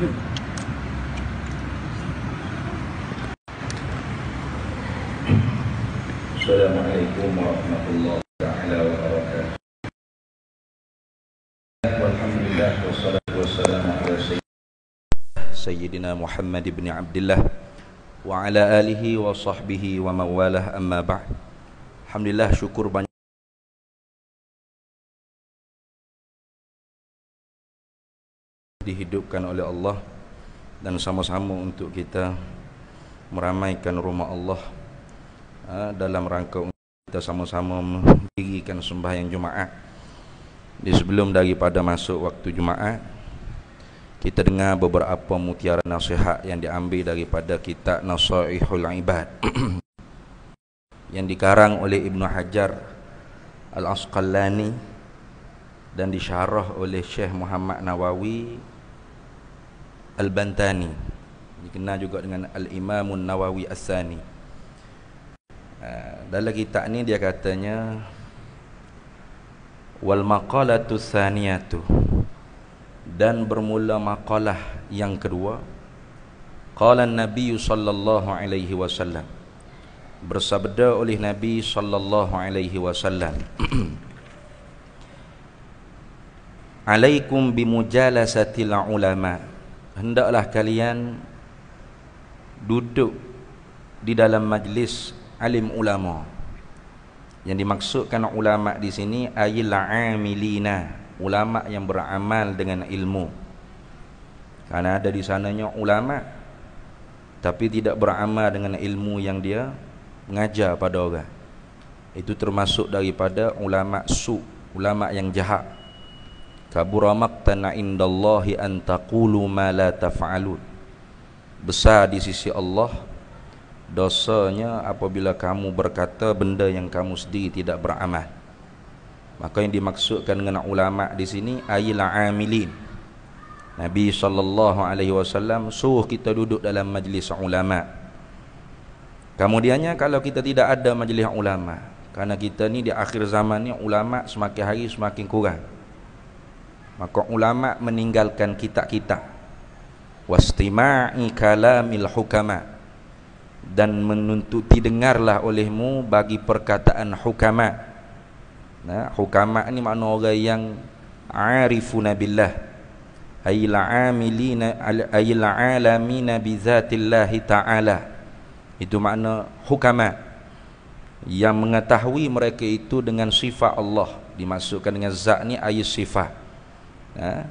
السلام عليكم ورحمة الله تعالى وبركاته والحمد لله والصلاة والسلام على سيدنا, محمد بن عبد الله وعلى آله وصحبه ومن والاه أما بعد الحمد لله شكر بني dihidupkan oleh Allah dan sama-sama untuk kita meramaikan rumah Allah ha, dalam rangka kita sama-sama mendirikan sembahyang Jumaat di sebelum daripada masuk waktu Jumaat kita dengar beberapa mutiara nasihat yang diambil daripada kitab Nasaihul Ibad yang dikarang oleh Ibnu Hajar Al-Asqalani dan disyarah oleh Syekh Muhammad Nawawi Al-Bantani dikenal juga dengan Al-Imamun Nawawi As-Sani ah, dalam kitab ni dia katanya wal maqalatu saniyatu dan bermula makalah yang kedua qala nabi sallallahu alaihi wasallam bersabda oleh nabi sallallahu alaihi wasallam alaikum bimujalasatil ulama hendaklah kalian duduk di dalam majlis alim ulama yang dimaksudkan ulama di sini ayil amilina ulama yang beramal dengan ilmu karena ada di sananya ulama tapi tidak beramal dengan ilmu yang dia mengajar pada orang itu termasuk daripada ulama su ulama yang jahat kabura maqtana indallahi an ma la taf'alun besar di sisi Allah dosanya apabila kamu berkata benda yang kamu sendiri tidak beramal maka yang dimaksudkan dengan ulama di sini ayil amilin Nabi saw alaihi suruh kita duduk dalam majlis ulama kemudiannya kalau kita tidak ada majlis ulama karena kita ni di akhir zaman ni ulama semakin hari semakin kurang maka ulama meninggalkan kitab-kitab wastima'i kalamil hukama dan menuntuti dengarlah olehmu bagi perkataan hukama nah hukama ni makna orang yang arifuna billah ayil amilina ayil alamina bizatillahi ta'ala itu makna hukama yang mengetahui mereka itu dengan sifat Allah dimasukkan dengan zat ni ayat sifat ha?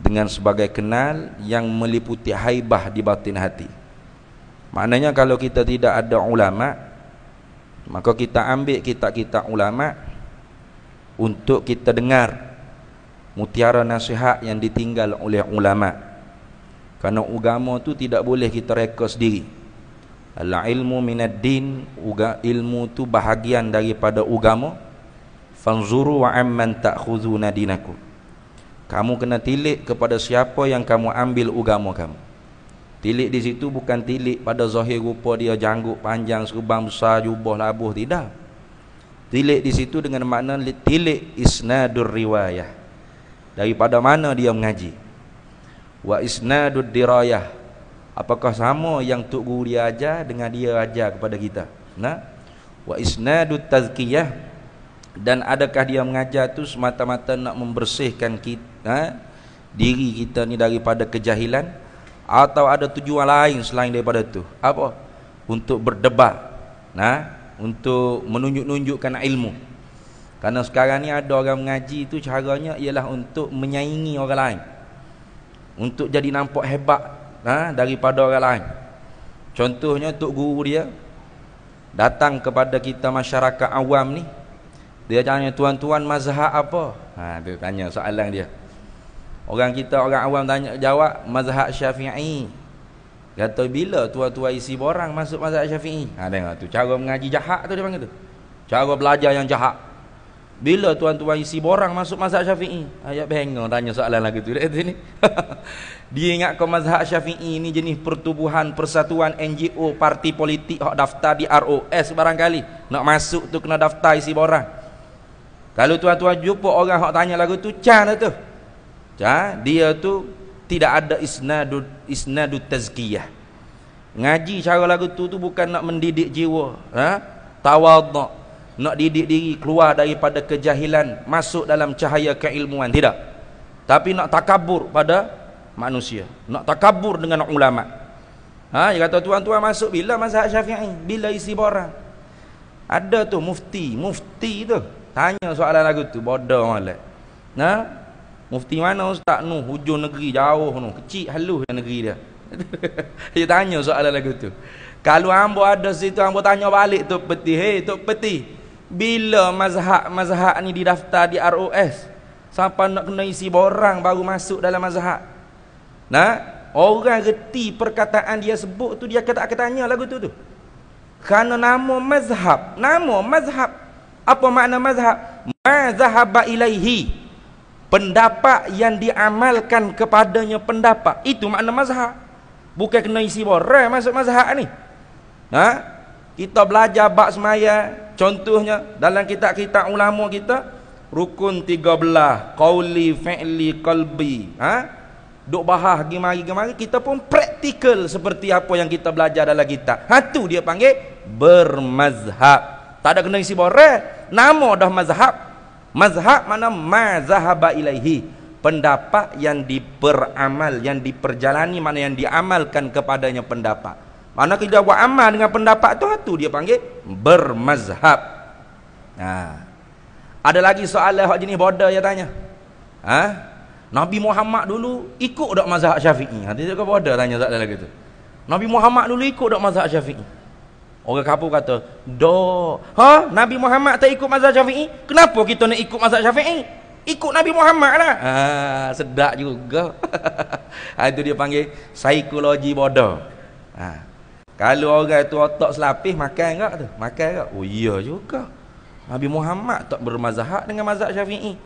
dengan sebagai kenal yang meliputi haibah di batin hati maknanya kalau kita tidak ada ulama maka kita ambil kitab-kitab ulama untuk kita dengar mutiara nasihat yang ditinggal oleh ulama Karena agama tu tidak boleh kita reka sendiri Ala ilmu minad din uga ilmu tu bahagian daripada agama fanzuru wa amman ta'khuzuna dinakum kamu kena tilik kepada siapa yang kamu ambil agama kamu. Tilik di situ bukan tilik pada zahir rupa dia jangguk panjang, serubang besar, jubah labuh tidak. Tilik di situ dengan makna tilik isnadur riwayah. Daripada mana dia mengaji? Wa isnadur dirayah. Apakah sama yang tok guru dia ajar dengan dia ajar kepada kita? Nah. Wa isnadut tazkiyah dan adakah dia mengajar tu semata-mata nak membersihkan kita ha, diri kita ni daripada kejahilan atau ada tujuan lain selain daripada tu apa untuk berdebat nah ha, untuk menunjuk-nunjukkan ilmu kerana sekarang ni ada orang mengaji tu caranya ialah untuk menyaingi orang lain untuk jadi nampak hebat nah ha, daripada orang lain contohnya tok guru dia datang kepada kita masyarakat awam ni dia tanya tuan-tuan mazhab apa? Ha dia tanya soalan dia. Orang kita orang awam tanya jawab mazhab Syafi'i. Kata bila tua-tua isi borang masuk mazhab Syafi'i? Ha tengok tu cara mengaji jahat tu dia panggil tu. Cara belajar yang jahat. Bila tuan-tuan isi borang masuk mazhab Syafi'i? Ayat bengong tanya soalan lagi tu dekat sini. dia ingat kau mazhab Syafi'i ni jenis pertubuhan persatuan NGO parti politik hak daftar di ROS barangkali. Nak masuk tu kena daftar isi borang. Kalau tuan-tuan jumpa orang hak tanya lagu tu, cah dah tu. Cah, dia tu tidak ada isnadu isnadu tazkiyah. Ngaji cara lagu tu tu bukan nak mendidik jiwa, ha? Tawaduk. Nak didik diri keluar daripada kejahilan, masuk dalam cahaya keilmuan, tidak. Tapi nak takabur pada manusia, nak takabur dengan ulama. Ha, dia kata tuan-tuan masuk bila mazhab Syafi'i, bila isi barang. Ada tu mufti, mufti tu. Tanya soalan lagu tu bodoh molek. Nah. Mufti mana ustaz nu hujung negeri jauh nu, kecil halus negeri dia. dia tanya soalan lagu tu. Kalau hamba ada situ hamba tanya balik tu peti, hey tu peti. Bila mazhab-mazhab ni didaftar di ROS? Sampai nak kena isi borang baru masuk dalam mazhab. Nah, orang reti perkataan dia sebut tu dia kata aku tanya lagu tu tu. Kerana nama mazhab, nama mazhab apa makna mazhab? Mazhab ilaihi. Pendapat yang diamalkan kepadanya pendapat. Itu makna mazhab. Bukan kena isi borang masuk mazhab ni. Ha? Kita belajar bab semaya. Contohnya dalam kitab-kitab ulama kita rukun 13 qauli fi'li qalbi ha duk bahas gimari gimari kita pun praktikal seperti apa yang kita belajar dalam kitab ha dia panggil bermazhab tak ada kena isi borah. Nama dah mazhab. Mazhab mana mazhaba ilaihi. Pendapat yang diperamal, yang diperjalani, mana yang diamalkan kepadanya pendapat. Mana kita buat amal dengan pendapat tu, tu dia panggil bermazhab. Nah. Ha. Ada lagi soalan hak jenis bodoh yang tanya. Ah, ha? Nabi Muhammad dulu ikut dak mazhab Syafi'i. Ha dia ke bodoh tanya soalan lagi tu. Nabi Muhammad dulu ikut dak mazhab Syafi'i. Orang kapur kata, "Dah. Ha, Nabi Muhammad tak ikut mazhab Syafi'i? Kenapa kita nak ikut mazhab Syafi'i? Ikut Nabi Muhammad lah." Ha, sedak juga. ha, itu dia panggil psikologi bodoh. Ha. Kalau orang itu otak selapis makan gak tu? Makan gak? Oh iya juga. Nabi Muhammad tak bermazhab dengan mazhab Syafi'i.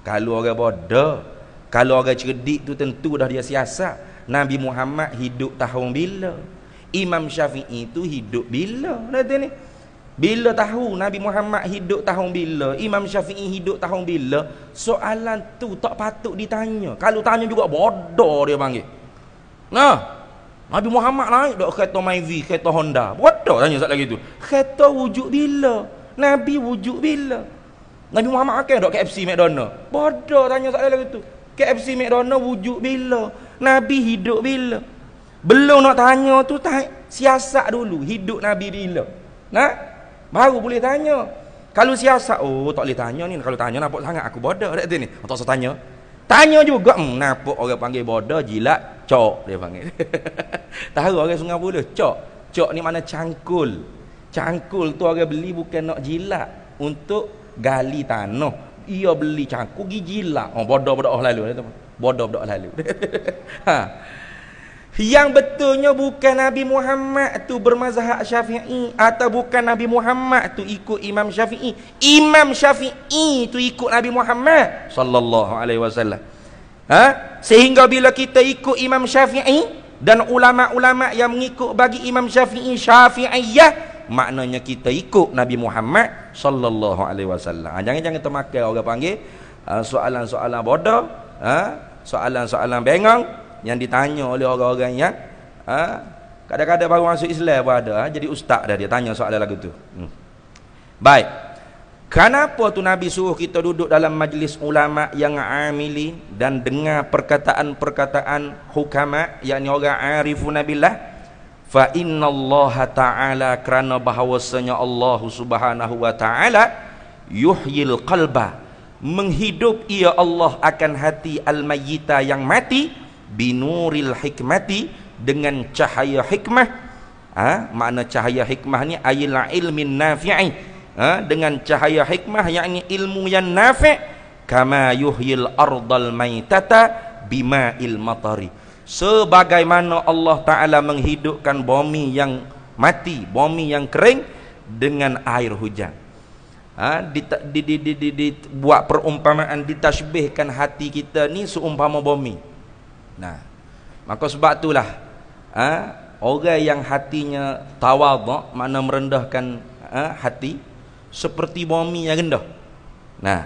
Kalau orang bodoh, kalau orang cerdik tu tentu dah dia siasat. Nabi Muhammad hidup tahun bila? Imam Syafi'i itu hidup bila? Nanti ni. Bila tahu Nabi Muhammad hidup tahun bila? Imam Syafi'i hidup tahun bila? Soalan tu tak patut ditanya. Kalau tanya juga bodoh dia panggil. Nah. Nabi Muhammad naik dok kereta Myvi, kereta Honda. Bodoh tanya sat lagi tu. Kereta wujud bila? Nabi wujud bila? Nabi Muhammad akan dok KFC McDonald. Bodoh tanya sat lagi tu. KFC McDonald wujud bila? Nabi hidup bila? Belum nak tanya tu tak siasat dulu hidup Nabi bila. Nah? Baru boleh tanya. Kalau siasat, oh tak boleh tanya ni. Kalau tanya nampak sangat aku bodoh dekat sini. Tak usah tanya. Tanya juga, hmm, nampak orang panggil bodoh, jilat, cok dia panggil. Tahu orang sungai pula, cok. Cok ni mana cangkul. Cangkul tu orang beli bukan nak jilat. Untuk gali tanah. Ia beli cangkul, pergi jilat. Oh, bodoh-bodoh lalu. Bodoh-bodoh lalu. ha yang betulnya bukan Nabi Muhammad tu bermazhab Syafi'i atau bukan Nabi Muhammad tu ikut Imam Syafi'i Imam Syafi'i tu ikut Nabi Muhammad sallallahu alaihi wasallam ha sehingga bila kita ikut Imam Syafi'i dan ulama-ulama yang mengikut bagi Imam Syafi'i Syafi'iyah maknanya kita ikut Nabi Muhammad sallallahu alaihi wasallam ha, jangan jangan termakan orang panggil ha, soalan-soalan bodoh ha soalan-soalan bengang yang ditanya oleh orang-orang yang ha, kadang-kadang ha, baru masuk Islam pun ada ha, jadi ustaz dah dia tanya soalan lagu tu hmm. baik kenapa tu Nabi suruh kita duduk dalam majlis ulama yang amili dan dengar perkataan-perkataan hukama yakni orang arifu nabilah fa Allah ta'ala kerana bahawasanya Allah subhanahu wa ta'ala yuhyil qalba menghidup ia Allah akan hati al-mayyita yang mati binuril hikmati dengan cahaya hikmah ha? makna cahaya hikmah ni ayla ilmin nafi'i ha? dengan cahaya hikmah yang yakni ilmu yang nafi' kama yuhyil ardal maitata bima il matari sebagaimana Allah taala menghidupkan bumi yang mati bumi yang kering dengan air hujan ha? di, di, di, di, di, di, buat perumpamaan ditasbihkan hati kita ni seumpama bumi Nah. Maka sebab itulah ha, orang yang hatinya tawaduk makna merendahkan ha, hati seperti bumi yang rendah. Nah.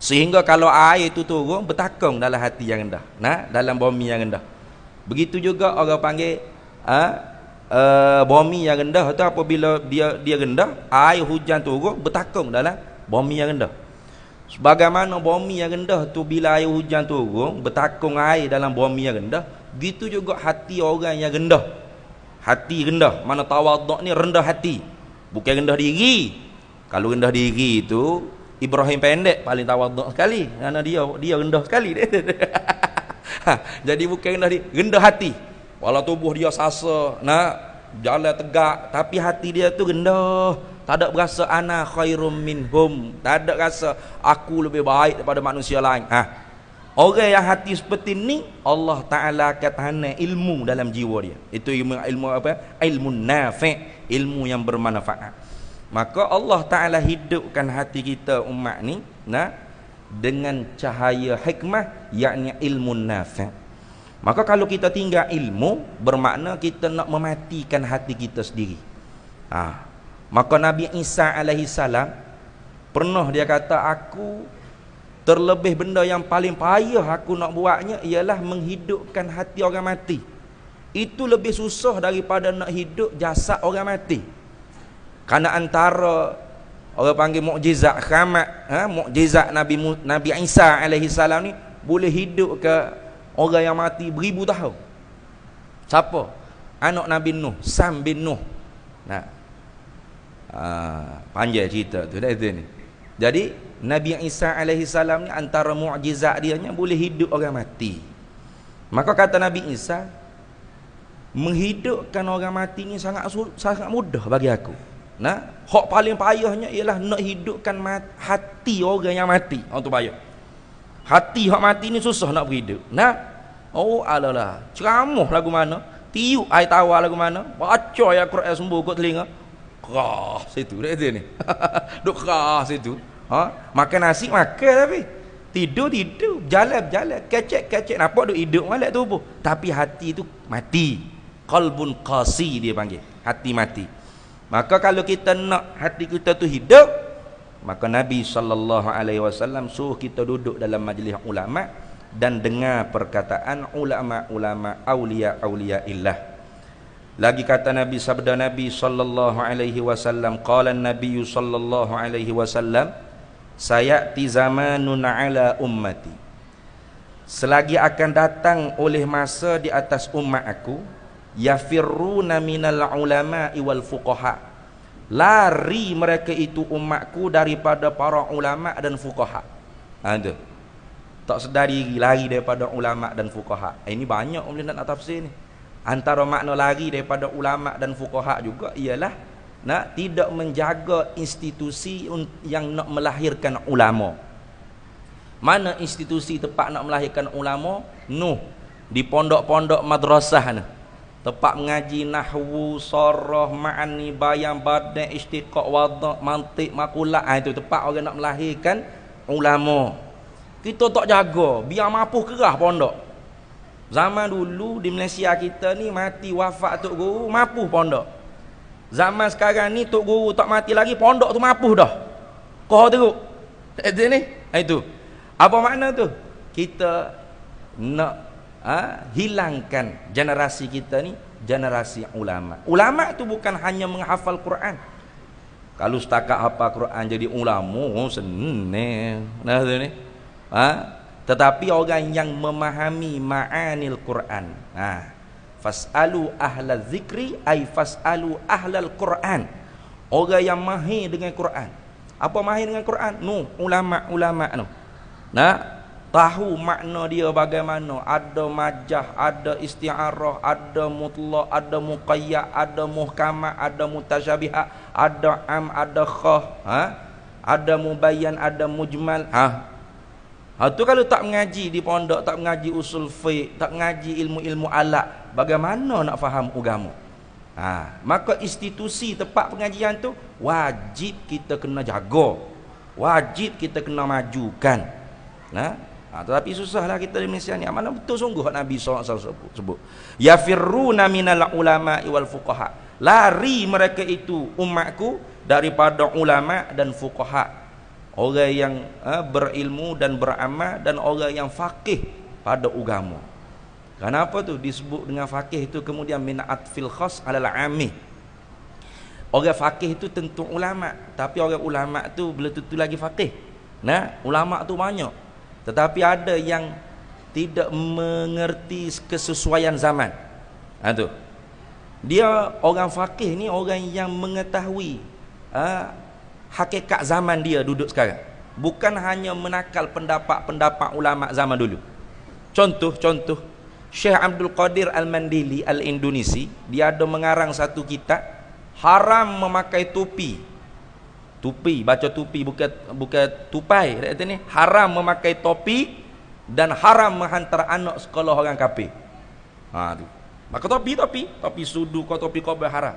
Sehingga kalau air itu turun bertakung dalam hati yang rendah. Nah, dalam bumi yang rendah. Begitu juga orang panggil ha, Uh, bumi yang rendah tu apabila dia dia rendah air hujan turun bertakung dalam bumi yang rendah Sebagaimana bumi yang rendah tu bila air hujan turun, bertakung air dalam bumi yang rendah, gitu juga hati orang yang rendah. Hati rendah, mana tawaduk ni rendah hati. Bukan rendah diri. Kalau rendah diri itu Ibrahim pendek paling tawaduk sekali. Karena dia dia rendah sekali. ha, jadi bukan rendah diri, rendah hati. Walau tubuh dia sasa, nak jalan tegak, tapi hati dia tu rendah. Tak ada rasa ana khairum minhum. Tak ada rasa aku lebih baik daripada manusia lain. Ha. Orang yang hati seperti ni Allah Taala akan ilmu dalam jiwa dia. Itu ilmu ilmu apa? Ilmu nafi', ilmu yang bermanfaat. Maka Allah Taala hidupkan hati kita umat ni nah dengan cahaya hikmah yakni ilmu nafi'. Maka kalau kita tinggal ilmu bermakna kita nak mematikan hati kita sendiri. Ah, ha. Maka Nabi Isa alaihi salam pernah dia kata aku terlebih benda yang paling payah aku nak buatnya ialah menghidupkan hati orang mati. Itu lebih susah daripada nak hidup jasad orang mati. Karena antara orang panggil mukjizat khamat, ha, mukjizat Nabi Nabi Isa alaihi salam ni boleh hidup ke orang yang mati beribu tahun. Siapa? Anak Nabi Nuh, Sam bin Nuh. Nah, Ah, panjang cerita tu dah itu ni. Jadi Nabi Isa alaihi salam ni antara mukjizat dia ni boleh hidup orang mati. Maka kata Nabi Isa menghidupkan orang mati ni sangat sangat mudah bagi aku. Nah, hak paling payahnya ialah nak hidupkan mati, hati orang yang mati. Orang tu payah. Hati hak mati ni susah nak berhidup. Nah, oh alalah. Ceramah lagu mana? Tiup air tawar lagu mana? Baca ayat Quran sembuh kat telinga kerah situ dia kata ni. Duk kerah situ. Ha? Makan nasi makan tapi tidur tidur, jalan jalan, kecek kecek nampak duk hidup malak tubuh. Tapi hati tu mati. Qalbun qasi dia panggil. Hati mati. Maka kalau kita nak hati kita tu hidup, maka Nabi sallallahu alaihi wasallam suruh kita duduk dalam majlis ulama dan dengar perkataan ulama-ulama aulia-aulia illah. Lagi kata Nabi sabda Nabi sallallahu alaihi wasallam qala Nabi sallallahu alaihi wasallam sayati zamanun ala ummati Selagi akan datang oleh masa di atas umat aku yafirruna minal ulama wal fuqaha lari mereka itu umatku daripada para ulama dan fuqaha ada ha, tak sedari lari daripada ulama dan fuqaha ha, ini banyak boleh nak tafsir ni antara makna lari daripada ulama dan fuqaha juga ialah nak tidak menjaga institusi yang nak melahirkan ulama mana institusi tempat nak melahirkan ulama nuh di pondok-pondok madrasah ni tempat mengaji nahwu soroh, ma'ani bayan badan istiqaq wadha mantik makulah ha, itu tempat orang nak melahirkan ulama kita tak jaga biar mampu kerah pondok Zaman dulu di Malaysia kita ni mati wafat tok guru, mapuh pondok. Zaman sekarang ni tok guru tak mati lagi, pondok tu mapuh dah. Kau teruk. Eh, itu ni, ah, itu. Apa makna tu? Kita nak ha, hilangkan generasi kita ni generasi ulama. Ulama tu bukan hanya menghafal Quran. Kalau setakat apa Quran jadi ulama, oh, senang. Nah, ni. Ha? tetapi orang yang memahami ma'anil Quran. Nah, ha, fasalu ahla zikri ay fasalu ahlal Quran. Orang yang mahir dengan Quran. Apa mahir dengan Quran? Nu, ulama-ulama anu. Nah, tahu makna dia bagaimana ada majah ada istiarah ada mutlak ada muqayyad ada muhkama, ada mutasyabihah ada am ada kha ha? ada mubayyan ada mujmal ha Ha tu kalau tak mengaji di pondok, tak mengaji usul fiqh, tak mengaji ilmu-ilmu alat, bagaimana nak faham agama? Ha, maka institusi tempat pengajian tu wajib kita kena jaga. Wajib kita kena majukan. Nah, ha? ha, tetapi susahlah kita di Malaysia ni. Mana betul sungguh Nabi SAW sebut. Yafirruna minal ulama wal fuqaha. Lari mereka itu umatku daripada ulama' dan fuqaha' orang yang ha, berilmu dan beramal dan orang yang faqih pada agama. Kenapa tu disebut dengan faqih itu kemudian minat fil khas alal ami. Orang faqih itu tentu ulama, tapi orang ulama tu belum tentu lagi faqih. Nah, ulama tu banyak. Tetapi ada yang tidak mengerti kesesuaian zaman. Ha tu. Dia orang faqih ni orang yang mengetahui ha, hakikat zaman dia duduk sekarang bukan hanya menakal pendapat-pendapat ulama zaman dulu contoh contoh Syekh Abdul Qadir Al-Mandili Al-Indonesi dia ada mengarang satu kitab haram memakai topi topi baca topi bukan bukan tupai kata ni haram memakai topi dan haram menghantar anak sekolah orang kafir ha tu maka topi topi topi sudu kau topi kau berharam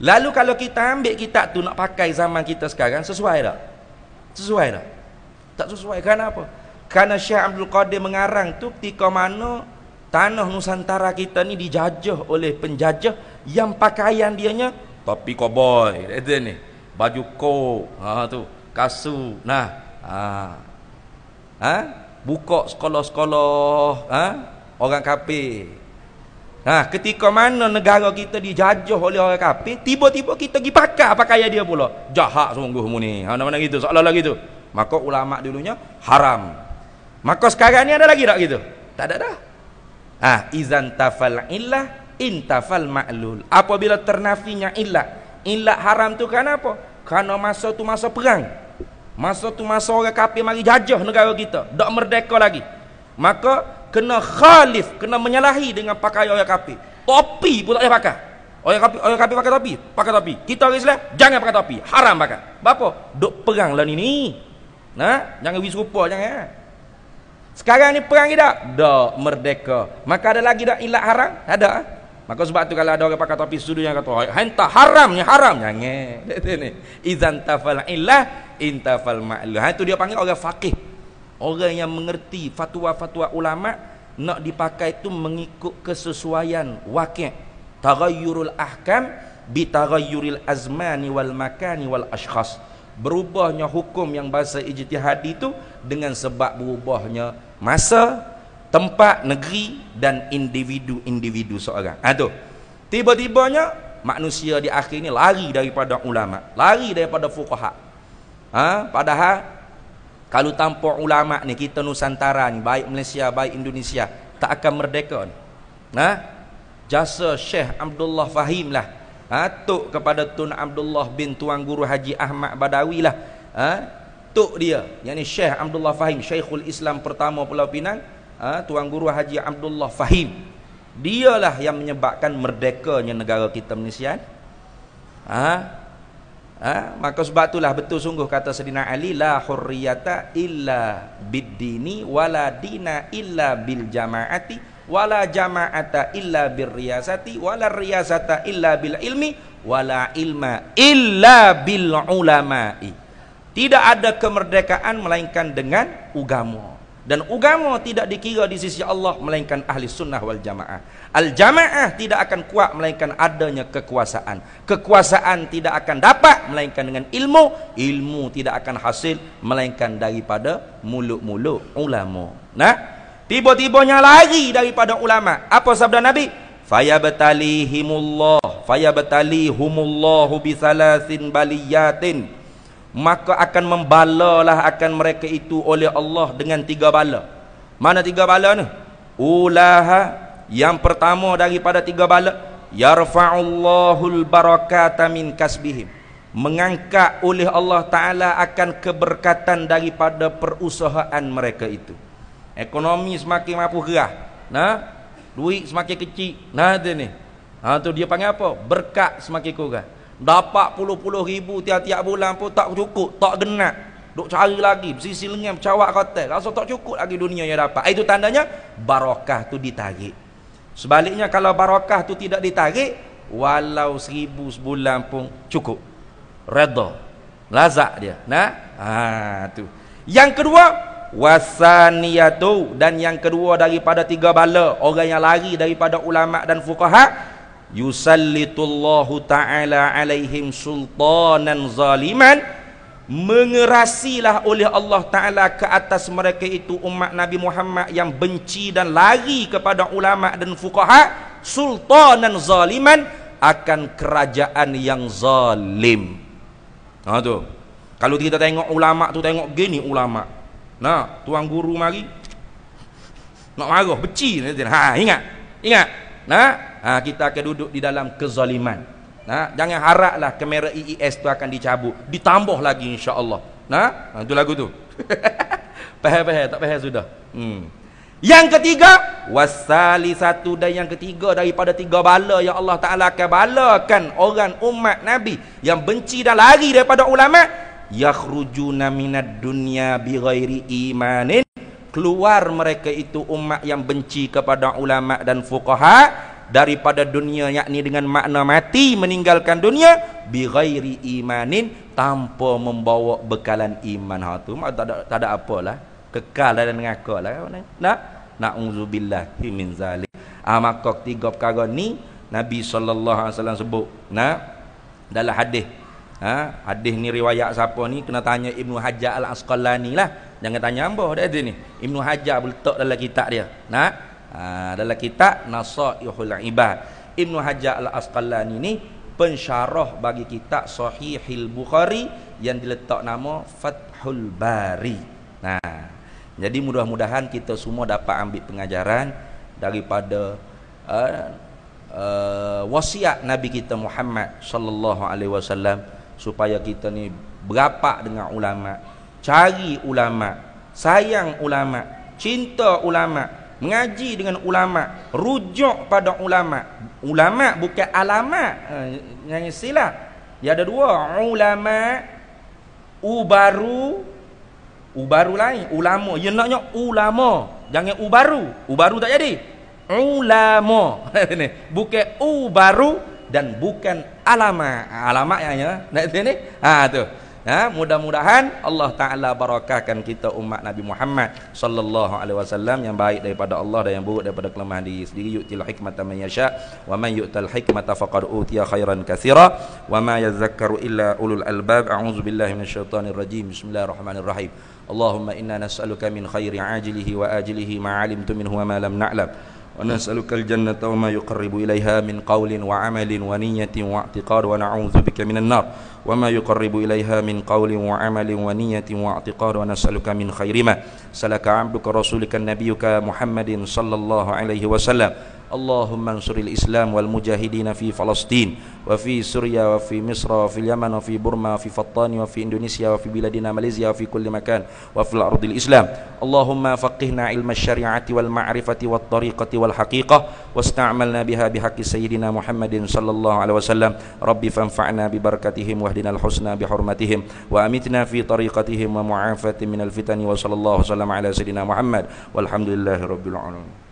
Lalu kalau kita ambil kitab tu nak pakai zaman kita sekarang sesuai tak? Sesuai tak? Tak sesuai kan? apa? Karena Syekh Abdul Qadir mengarang tu ketika mana tanah Nusantara kita ni dijajah oleh penjajah yang pakaian dia nya topi koboi, itu ni baju ko, ha, tu kasu, nah, ha. ha? buka sekolah-sekolah, ha? orang kapi, Ha, ketika mana negara kita dijajah oleh orang kafir, tiba-tiba kita pergi pakai pakaian dia pula. Jahat sungguh mu ni. Ha, mana gitu, seolah-olah gitu. Maka ulama dulunya haram. Maka sekarang ni ada lagi tak gitu? Tak ada dah. Ah, ha, izan tafal illah intafal ma'lul. Apabila ternafinya illah, illah haram tu kenapa? Karena masa tu masa perang. Masa tu masa orang kafir mari jajah negara kita. Tak merdeka lagi. Maka kena khalif, kena menyalahi dengan pakai orang kafir. Topi pun tak boleh pakai. Orang kafir, orang kafir pakai topi, pakai topi. Kita orang Islam jangan pakai topi, haram pakai. Bapa? Dok perang lah ni ni. Nah, ha? jangan wis rupa jangan. Ha? Sekarang ni perang tidak? Dak merdeka. Maka ada lagi dak ilat haram? Ada. Ha? Maka sebab tu kalau ada orang pakai topi sudu oh, yang kata, "Hanta haramnya haram." Jangan. Ini. Izan tafal ilah intafal ma'lu. Ha tu dia panggil orang faqih orang yang mengerti fatwa-fatwa ulama nak dipakai tu mengikut kesesuaian wakil taghayyurul ahkam bi taghayyuril azmani wal makani wal ashkhas berubahnya hukum yang bahasa ijtihad itu dengan sebab berubahnya masa tempat negeri dan individu-individu seorang ha tu tiba-tibanya manusia di akhir ini lari daripada ulama lari daripada fuqaha ha padahal kalau tanpa ulama ni kita Nusantara ni baik Malaysia baik Indonesia tak akan merdeka. Nah, ha? jasa Syekh Abdullah Fahim lah. Ha? Tok kepada Tun Abdullah bin Tuan Guru Haji Ahmad Badawi lah. Ha? Tok dia, yang ni Syekh Abdullah Fahim, Syekhul Islam pertama Pulau Pinang, ha? Tuan Guru Haji Abdullah Fahim. Dialah yang menyebabkan merdekanya negara kita Malaysia. Ha? Ha? Maka sebab itulah betul sungguh kata Sedina Ali la hurriyata illa bid-dini wala dina illa bil jama'ati wala jama'ata illa bir riyasati wala riyasata illa bil ilmi wala ilma illa bil ulama'i. Tidak ada kemerdekaan melainkan dengan ugamu dan agama tidak dikira di sisi Allah melainkan ahli sunnah wal jamaah al jamaah tidak akan kuat melainkan adanya kekuasaan kekuasaan tidak akan dapat melainkan dengan ilmu ilmu tidak akan hasil melainkan daripada mulut-mulut ulama nah tiba-tibanya lari daripada ulama apa sabda nabi Faya fayabtalihimullah fayabtalihumullahu bisalasin baliyatin maka akan membalalah akan mereka itu oleh Allah dengan tiga bala. Mana tiga bala ni? Ulaha yang pertama daripada tiga bala yarfa'ullahul barakata min kasbihim. Mengangkat oleh Allah Taala akan keberkatan daripada perusahaan mereka itu. Ekonomi semakin mampu gerah. Nah, duit semakin kecil. Nah, ini Ha tu dia panggil apa? Berkat semakin kurang dapat puluh-puluh ribu tiap-tiap bulan pun tak cukup tak genap duk cari lagi sisi lengan cawak kotel rasa tak cukup lagi dunia yang dapat itu tandanya barakah tu ditarik sebaliknya kalau barakah tu tidak ditarik walau seribu sebulan pun cukup Redo, lazak dia nah ha tu yang kedua wasaniyatu dan yang kedua daripada tiga bala orang yang lari daripada ulama dan fuqaha yusallitullahu ta'ala alaihim sultanan zaliman mengerasilah oleh Allah Ta'ala ke atas mereka itu umat Nabi Muhammad yang benci dan lari kepada ulama dan fukaha sultanan zaliman akan kerajaan yang zalim ha, tu. kalau kita tengok ulama tu tengok gini ulama nah tuan guru mari nak marah benci ha, ingat ingat nah ha, kita akan duduk di dalam kezaliman ha, jangan haraplah kamera EES tu akan dicabut ditambah lagi insyaAllah nah ha, itu ha, lagu tu pahal-pahal tak pahal sudah hmm. yang ketiga wassali satu dan yang ketiga daripada tiga bala yang Allah Ta'ala akan balakan orang umat Nabi yang benci dan lari daripada ulama yakhrujuna minad dunya bighairi imanin keluar mereka itu umat yang benci kepada ulama dan fuqaha daripada dunia yakni dengan makna mati meninggalkan dunia bi ghairi imanin tanpa membawa bekalan iman ha tu tak ada tak ada apalah kekal lah dan ngaka lah kan nak na'udzubillah min zalik ah maka tiga perkara ni Nabi sallallahu alaihi wasallam sebut nah dalam hadis ha hadis ni riwayat siapa ni kena tanya Ibnu Hajar Al-Asqalani lah jangan tanya hamba dekat ni Ibnu Hajar letak dalam kitab dia nah Ha, adalah kitab Nasaihul Ibad. Ibnu Hajar Al-Asqalani ni pensyarah bagi kitab Sahihil Bukhari yang diletak nama Fathul Bari. Nah, ha, jadi mudah-mudahan kita semua dapat ambil pengajaran daripada uh, uh, wasiat Nabi kita Muhammad sallallahu alaihi wasallam supaya kita ni berapak dengan ulama, cari ulama, sayang ulama, cinta ulama, mengaji dengan ulama rujuk pada ulama ulama bukan alama, ha, yang silap dia ada dua ulama ubaru ubaru lain ulama yang naknya ulama jangan ubaru ubaru tak jadi ulama bukan ubaru dan bukan alama alama yang ya nak sini ha tu Ha, mudah-mudahan Allah Taala barakahkan kita umat Nabi Muhammad sallallahu alaihi wasallam yang baik daripada Allah dan yang buruk daripada kelemahan diri sendiri. Yutil hikmata man yasha wa man yutal hikmata faqad utiya khairan katsira wa ma yadhakkaru illa ulul albab. A'udzu billahi minasyaitonir rajim. Bismillahirrahmanirrahim. Allahumma inna nas'aluka min khairi ajlihi wa ajlihi ma 'alimtu minhu wa ma lam na'lam. Na ونسألك الجنة وما يقرب إليها من قول وعمل ونية واعتقاد ونعوذ بك من النار وما يقرب إليها من قول وعمل ونية واعتقاد ونسألك من خير ما سلك عبدك رسولك النبيك محمد صلى الله عليه وسلم اللهم انصر الإسلام والمجاهدين في فلسطين وفي سوريا وفي مصر وفي اليمن وفي برما وفي فطان وفي إندونيسيا وفي بلادنا ماليزيا وفي كل مكان وفي الأرض الإسلام اللهم فقهنا علم الشريعة والمعرفة والطريقة والحقيقة واستعملنا بها بحق سيدنا محمد صلى الله عليه وسلم ربي فانفعنا ببركتهم واهدنا الحسنى بحرمتهم وأمتنا في طريقتهم ومعافاة من الفتن وصلى الله وسلم على سيدنا محمد والحمد لله رب العالمين